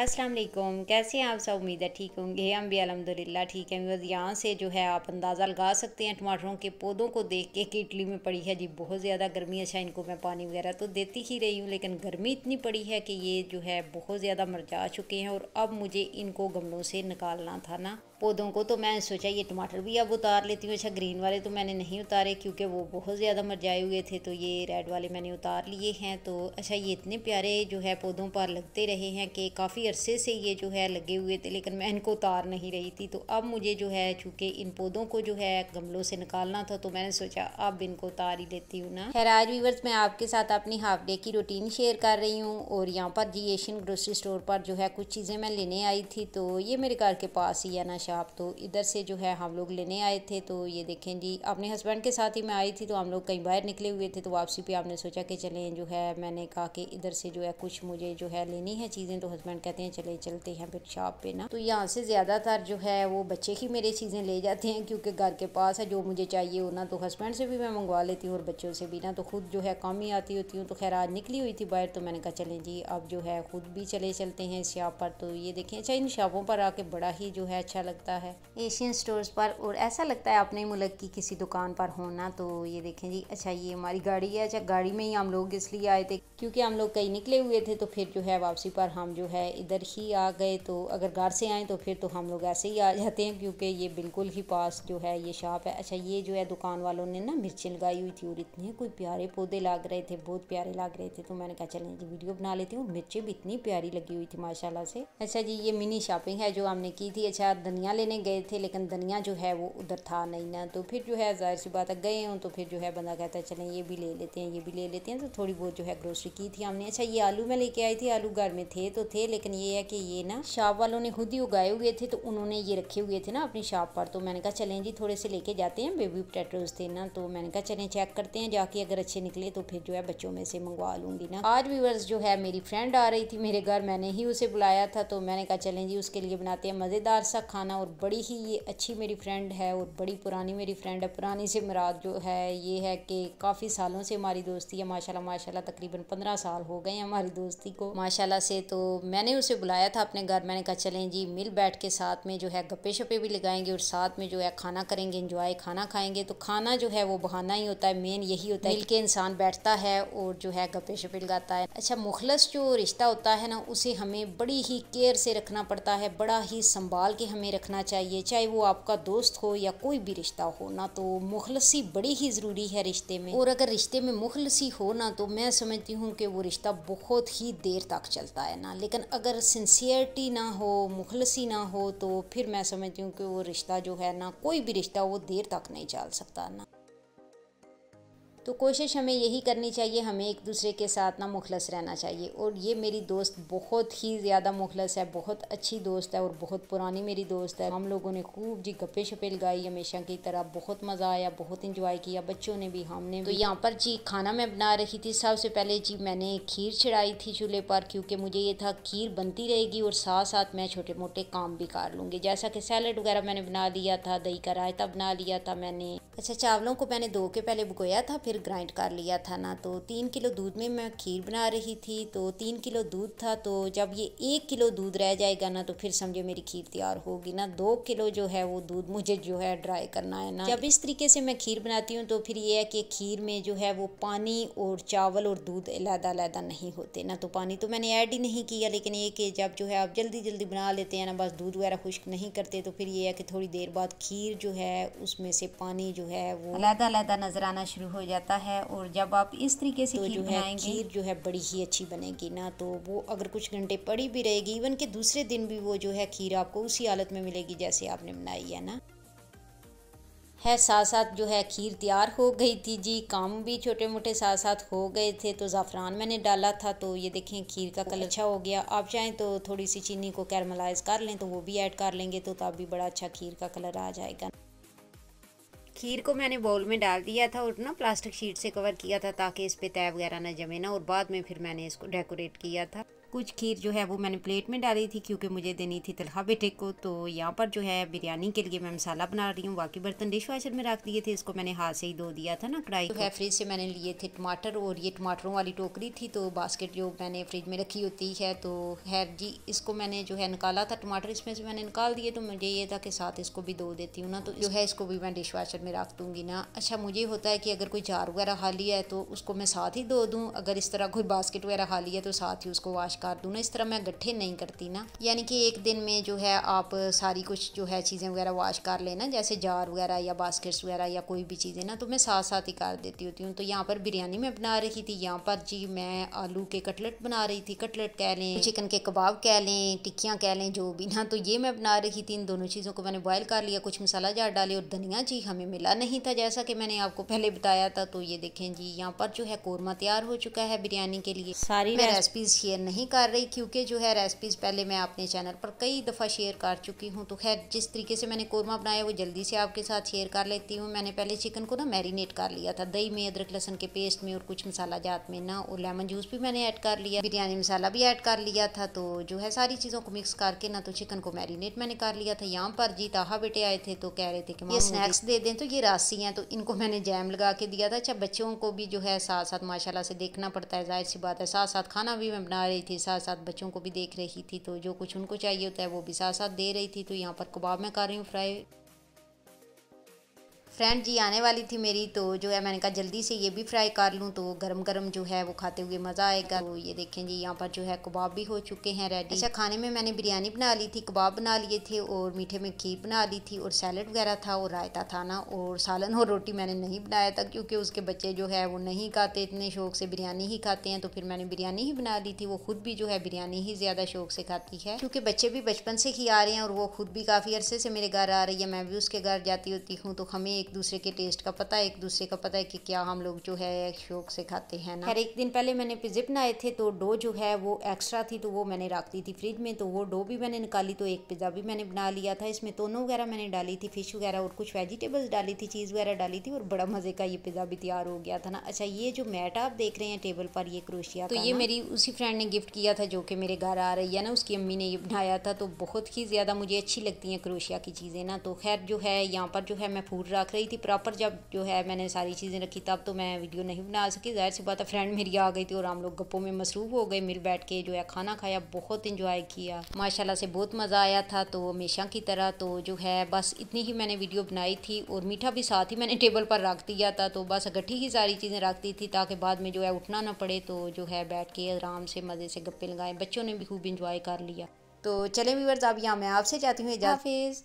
अस्सलाम वालेकुम कैसे हैं आप सब उम्मीद है ठीक होंगे हम भी अलहमदिल्ला ठीक हैं बस यहाँ से जो है आप अंदाज़ा लगा सकते हैं टमाटरों के पौधों को देख के कि इटली में पड़ी है जी बहुत ज़्यादा गर्मी है अच्छा इनको मैं पानी वगैरह तो देती ही रही हूँ लेकिन गर्मी इतनी पड़ी है कि ये जो है बहुत ज़्यादा जा चुके हैं और अब मुझे इनको गमलों से निकालना था ना पौधों को तो मैंने सोचा ये टमाटर भी अब उतार लेती हूँ अच्छा ग्रीन वाले तो मैंने नहीं उतारे क्योंकि वो बहुत ज़्यादा जाए हुए थे तो ये रेड वाले मैंने उतार लिए हैं तो अच्छा ये इतने प्यारे जो है पौधों पर लगते रहे हैं कि काफ़ी अरसे से ये जो है लगे हुए थे लेकिन मैं इनको उतार नहीं रही थी तो अब मुझे जो है चूँकि इन पौधों को जो है गमलों से निकालना था तो मैंने सोचा अब इनको उतार ही लेती हूँ ना खैर आज मैं आपके साथ अपनी हाफ डे की रूटीन शेयर कर रही हूँ और यहाँ पर जी एशियन ग्रोसरी स्टोर पर जो है कुछ चीज़ें मैं लेने आई थी तो ये मेरे घर के पास ही है ना आप तो इधर से जो है हम लोग लेने आए थे तो ये देखें जी अपने हस्बैंड के साथ ही मैं आई थी तो हम लोग कहीं बाहर निकले हुए थे तो वापसी पे आपने सोचा कि चलें जो है मैंने कहा कि इधर से जो है कुछ मुझे जो है लेनी है चीज़ें तो हस्बैंड कहते हैं चले चलते हैं फिर शॉप पर ना तो यहाँ से ज़्यादातर जो है वो बच्चे ही मेरे चीज़ें ले जाते हैं क्योंकि घर के पास है जो मुझे चाहिए हो ना तो हस्बैंड से भी मैं मंगवा लेती हूँ और बच्चों से भी ना तो खुद जो है काम ही आती होती हूँ तो खैर आज निकली हुई थी बाहर तो मैंने कहा चलें जी अब जो है खुद भी चले चलते हैं इस शॉप पर तो ये देखें अच्छा इन शॉपों पर आके बड़ा ही जो है अच्छा लग लगता है एशियन स्टोर्स पर और ऐसा लगता है अपने मुल्क की किसी दुकान पर होना तो ये देखें जी अच्छा ये हमारी गाड़ी है अच्छा गाड़ी में ही हम लोग इसलिए आए थे क्योंकि हम लोग कहीं निकले हुए थे तो फिर जो है वापसी पर हम जो है इधर ही आ गए तो अगर घर से आए तो फिर तो हम लोग ऐसे ही आ जाते हैं क्योंकि ये बिल्कुल ही पास जो है ये शॉप है अच्छा ये जो है दुकान वालों ने ना मिर्चें लगाई हुई थी और इतने कोई प्यारे पौधे लाग रहे थे बहुत प्यारे लाग रहे थे तो मैंने कहा चलें जी वीडियो बना लेती हूँ मिर्चें भी इतनी प्यारी लगी हुई थी माशाला से अच्छा जी ये मिनी शॉपिंग है जो हमने की थी अच्छा धनिया लेने गए थे लेकिन धनिया जो है वो उधर था नहीं ना तो फिर जो है ज़ाहिर सी बात है गए हों तो फिर जो है बंदा कहता है चलें ये भी ले लेते हैं ये भी ले लेते हैं तो थोड़ी बहुत जो है ग्रोसरी की थी हमने अच्छा ये आलू मैं लेके आई थी आलू घर में थे तो थे लेकिन ये है कि ये ना शॉप वालों ने खुद ही उगाए हुए थे तो उन्होंने ये रखे हुए थे ना अपनी शॉप पर तो मैंने कहा चलें जी थोड़े से लेके जाते हैं बेबी पोटैटोज थे ना तो मैंने कहा चलें चेक करते हैं जाके अगर अच्छे निकले तो फिर जो है बच्चों में से मंगवा लूँगी ना आज व्यूवर्स जो है मेरी फ्रेंड आ रही थी मेरे घर मैंने ही उसे बुलाया था तो मैंने कहा चलें जी उसके लिए बनाते हैं मज़ेदार सा खाना जाना और बड़ी ही ये अच्छी मेरी फ्रेंड है और बड़ी पुरानी मेरी फ्रेंड है पुरानी से मराद जो है ये है कि काफ़ी सालों से हमारी दोस्ती है माशाल्लाह माशाल्लाह तकरीबन पंद्रह साल हो गए हैं हमारी दोस्ती को माशाल्लाह से तो मैंने उसे बुलाया था अपने घर मैंने कहा चलें जी मिल बैठ के साथ में जो है गप्पे शप्पे भी लगाएंगे और साथ में जो है खाना करेंगे इंजॉय खाना खाएंगे तो खाना जो है वो बहाना ही होता है मेन यही होता है मिल के इंसान बैठता है और जो है गप्पे शप्पे लगाता है अच्छा मुखलस जो रिश्ता होता है ना उसे हमें बड़ी ही केयर से रखना पड़ता है बड़ा ही संभाल के हमें रखना चाहिए चाहे वो आपका दोस्त हो या कोई भी रिश्ता हो ना तो मुखलसी बड़ी ही ज़रूरी है रिश्ते में और अगर रिश्ते में मुखलसी हो ना तो मैं समझती हूँ कि वो रिश्ता बहुत ही देर तक चलता है ना लेकिन अगर सिंसियरटी ना हो मुखलसी ना हो तो फिर मैं समझती हूँ कि वो रिश्ता जो है ना कोई भी रिश्ता वो देर तक नहीं चल सकता ना तो कोशिश हमें यही करनी चाहिए हमें एक दूसरे के साथ ना मुखलस रहना चाहिए और ये मेरी दोस्त बहुत ही ज़्यादा मुखलस है बहुत अच्छी दोस्त है और बहुत पुरानी मेरी दोस्त है हम लोगों ने खूब जी गप्पे शप्पे लगाई हमेशा की तरह बहुत मज़ा आया बहुत इंजॉय किया बच्चों ने भी हमने तो यहाँ पर जी खाना मैं बना रही थी सबसे पहले जी मैंने खीर छिड़ाई थी चूल्हे पर क्योंकि मुझे ये था खीर बनती रहेगी और साथ साथ मैं छोटे मोटे काम भी कर लूँगी जैसा कि सैलड वगैरह मैंने बना लिया था दही का रायता बना लिया था मैंने अच्छा चावलों को मैंने धो के पहले भुगोया था फिर फिर ग्राइंड कर लिया था ना तो तीन किलो दूध में मैं खीर बना रही थी तो तीन किलो दूध था तो जब ये एक किलो दूध रह जाएगा ना तो फिर समझो मेरी खीर तैयार होगी ना दो किलो जो है वो दूध मुझे जो है ड्राई करना है ना जब इस तरीके से मैं खीर बनाती हूँ तो फिर ये है कि खीर में जो है वो पानी और चावल और दूध अलहदा अलहदा नहीं होते ना तो पानी तो मैंने ऐड ही नहीं किया लेकिन ये कि जब जो है आप जल्दी जल्दी बना लेते हैं ना बस दूध वगैरह खुश्क नहीं करते तो फिर ये है कि थोड़ी देर बाद खीर जो है उसमें से पानी जो है वो अलहदा अलहदा नज़र आना शुरू हो जाता रहता है और जब आप इस तरीके से तो खीर है खीर जो है बड़ी ही अच्छी बनेगी ना तो वो अगर कुछ घंटे पड़ी भी रहेगी इवन के दूसरे दिन भी वो जो है खीर आपको उसी हालत में मिलेगी जैसे आपने बनाई है ना है साथ साथ जो है खीर तैयार हो गई थी जी काम भी छोटे मोटे साथ साथ हो गए थे तो ज़ाफ़रान मैंने डाला था तो ये देखें खीर का कलर अच्छा हो गया आप चाहें तो थोड़ी सी चीनी को कैरमलाइज कर लें तो वो भी ऐड कर लेंगे तो तब भी बड़ा अच्छा खीर का कलर आ जाएगा खीर को मैंने बाउल में डाल दिया था और ना प्लास्टिक शीट से कवर किया था ताकि इस पर तय वगैरह ना जमे ना और बाद में फिर मैंने इसको डेकोरेट किया था कुछ खीर जो है वो मैंने प्लेट में डाली थी क्योंकि मुझे देनी थी तलहा बेटे को तो यहाँ पर जो है बिरयानी के लिए मैं मसाला बना रही हूँ बाकी बर्तन डिश वाशर में रख दिए थे इसको मैंने हाथ से ही धो दिया था ना कढ़ाई तो है फ्रिज से मैंने लिए थे टमाटर और ये टमाटरों वाली टोकरी थी तो बास्केट जो मैंने फ्रिज में रखी होती है तो खैर जी इसको मैंने जो है निकाला था टमाटर इसमें से मैंने निकाल दिए तो मुझे ये था कि साथ इसको भी धो देती हूँ ना तो जो है इसको भी मैं डिश वाशर में रख दूँगी ना अच्छा मुझे होता है कि अगर कोई जार वगैरह खाली है तो उसको मैं साथ ही धो दूँ अगर इस तरह कोई बास्केट वगैरह खाली है तो साथ ही उसको वाश कर दूँ ना इस तरह मैं गट्ठे नहीं करती ना यानी कि एक दिन में जो है आप सारी कुछ जो है चीज़ें वगैरह वॉश कर लेना जैसे जार वगैरह या बास्केट्स वगैरह या कोई भी चीज़ें ना तो मैं साथ साथ ही कर देती होती हूँ तो यहाँ पर बिरयानी में बना रही थी यहाँ पर जी मैं आलू के कटलेट बना रही थी कटलेट कह लें चिकन के कबाब कह लें टिक्कियाँ कह लें जो भी ना तो ये मैं बना रही थी इन दोनों चीज़ों को मैंने बॉयल कर लिया कुछ मसाला जार डाले और धनिया जी हमें मिला नहीं था जैसा कि मैंने आपको पहले बताया था तो ये देखें जी यहाँ पर जो है कोरमा तैयार हो चुका है बिरयानी के लिए सारी रेसिपीज शेयर नहीं कर रही क्योंकि जो है रेसिपीज़ पहले मैं अपने चैनल पर कई दफ़ा शेयर कर चुकी हूँ तो खैर जिस तरीके से मैंने कोरमा बनाया वो जल्दी से आपके साथ शेयर कर लेती हूँ मैंने पहले चिकन को ना मैरिनेट कर लिया था दही में अदरक लहसन के पेस्ट में और कुछ मसाला जात में ना और लेमन जूस भी मैंने ऐड कर लिया बिरयानी मसाला भी ऐड कर लिया था तो जो है सारी चीज़ों को मिक्स करके ना तो चिकन को मैरिनेट मैंने कर लिया था यहाँ पर जी ताहा बेटे आए थे तो कह रहे थे कि ये स्नैक्स दे दें तो ये रासी हैं तो इनको मैंने जैम लगा के दिया था अच्छा बच्चों को भी जो है साथ साथ माशाला से देखना पड़ता है जाहिर सी बात है साथ साथ खाना भी मैं बना रही थी साथ साथ बच्चों को भी देख रही थी तो जो कुछ उनको चाहिए होता है वो भी साथ साथ दे रही थी तो यहाँ पर कबाब मैं कर रही हूँ फ्राई फ्रेंड जी आने वाली थी मेरी तो जो है मैंने कहा जल्दी से ये भी फ्राई कर लूँ तो गरम गरम जो है वो खाते हुए मज़ा आएगा तो ये देखें जी यहाँ पर जो है कबाब भी हो चुके हैं रेडी अच्छा खाने में मैंने बिरयानी बना ली थी कबाब बना लिए थे और मीठे में खीर बना ली थी और सैलड वगैरह था और रायता था ना और सालन और रोटी मैंने नहीं बनाया था क्योंकि उसके बच्चे जो है वो नहीं खाते इतने शौक से बिरयानी ही खाते हैं तो फिर मैंने बिरयानी ही बना ली थी वो खुद भी जो है बिरयानी ही ज़्यादा शौक से खाती है क्योंकि बच्चे भी बचपन से ही आ रहे हैं और वो खुद भी काफ़ी अरसे से मेरे घर आ रही है मैं भी उसके घर जाती होती हूँ तो हमें एक दूसरे के टेस्ट का पता है एक दूसरे का पता है कि क्या हम लोग जो है शौक से खाते हैं ना हर एक दिन पहले मैंने पिज्जे बनाए थे तो डो जो है वो एक्स्ट्रा थी तो वो मैंने रख दी थी फ्रिज में तो वो डो भी मैंने निकाली तो एक पिज़्ज़ा भी मैंने बना लिया था इसमें दोनों वगैरह मैंने डाली थी फिश वगैरह और कुछ वेजिटेबल्स डाली थी चीज़ वगैरह डाली थी और बड़ा मज़े का ये पिज़्ज़ा भी तैयार हो गया था ना अच्छा ये जो मैट आप देख रहे हैं टेबल पर ये क्रोशिया तो ये मेरी उसी फ्रेंड ने गिफ्ट किया था जो कि मेरे घर आ रही है ना उसकी अम्मी ने ये बनाया था तो बहुत ही ज़्यादा मुझे अच्छी लगती हैं क्रोशिया की चीज़ें ना तो खैर जो है यहाँ पर जो है मैं फूड रख रख रही थी प्रॉपर जब जो है मैंने सारी चीज़ें रखी तब तो मैं वीडियो नहीं बना सकी जाहिर सी बात है फ्रेंड मेरी आ गई थी और हम लोग गप्पों में मसरूफ़ हो गए मिल बैठ के जो है खाना खाया बहुत इंजॉय किया माशाला से बहुत मज़ा आया था तो हमेशा की तरह तो जो है बस इतनी ही मैंने वीडियो बनाई थी और मीठा भी साथ ही मैंने टेबल पर रख दिया था तो बस गठी ही सारी चीज़ें रख दी थी ताकि बाद में जो है उठना ना पड़े तो जो है बैठ के आराम से मज़े से गप्पे लगाए बच्चों ने भी खूब इंजॉय कर लिया तो चले व्यूवर्स अब यहाँ मैं आपसे चाहती हूँ इजाफेज़